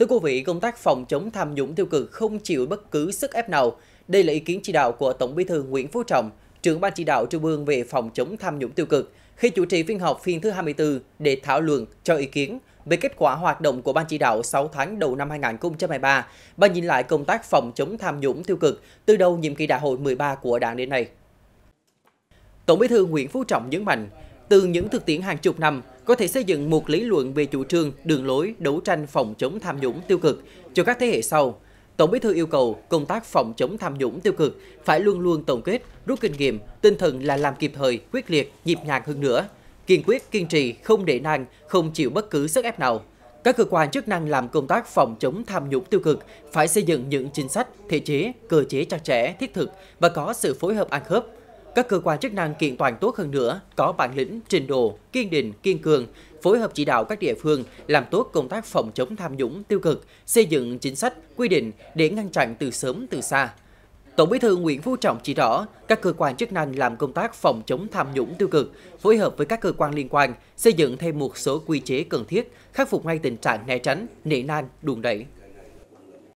Thưa quý vị, công tác phòng chống tham nhũng tiêu cực không chịu bất cứ sức ép nào. Đây là ý kiến chỉ đạo của Tổng Bí thư Nguyễn Phú Trọng, trưởng ban chỉ đạo trung ương về phòng chống tham nhũng tiêu cực khi chủ trì phiên họp phiên thứ 24 để thảo luận cho ý kiến về kết quả hoạt động của ban chỉ đạo 6 tháng đầu năm 2023 và nhìn lại công tác phòng chống tham nhũng tiêu cực từ đầu nhiệm kỳ đại hội 13 của Đảng đến nay. Tổng Bí thư Nguyễn Phú Trọng nhấn mạnh, từ những thực tiễn hàng chục năm, có thể xây dựng một lý luận về chủ trương, đường lối, đấu tranh phòng chống tham nhũng tiêu cực cho các thế hệ sau. Tổng Bí thư yêu cầu công tác phòng chống tham nhũng tiêu cực phải luôn luôn tổng kết, rút kinh nghiệm, tinh thần là làm kịp thời, quyết liệt, nhịp nhàng hơn nữa, kiên quyết kiên trì, không để nang, không chịu bất cứ sức ép nào. Các cơ quan chức năng làm công tác phòng chống tham nhũng tiêu cực phải xây dựng những chính sách, thể chế, cơ chế chặt chẽ, thiết thực và có sự phối hợp ăn khớp các cơ quan chức năng kiện toàn tốt hơn nữa, có bản lĩnh, trình độ, kiên định, kiên cường, phối hợp chỉ đạo các địa phương làm tốt công tác phòng chống tham nhũng tiêu cực, xây dựng chính sách, quy định để ngăn chặn từ sớm từ xa. Tổng Bí thư Nguyễn Phú Trọng chỉ rõ, các cơ quan chức năng làm công tác phòng chống tham nhũng tiêu cực, phối hợp với các cơ quan liên quan, xây dựng thêm một số quy chế cần thiết, khắc phục ngay tình trạng né tránh, nể nang, đùn đẩy.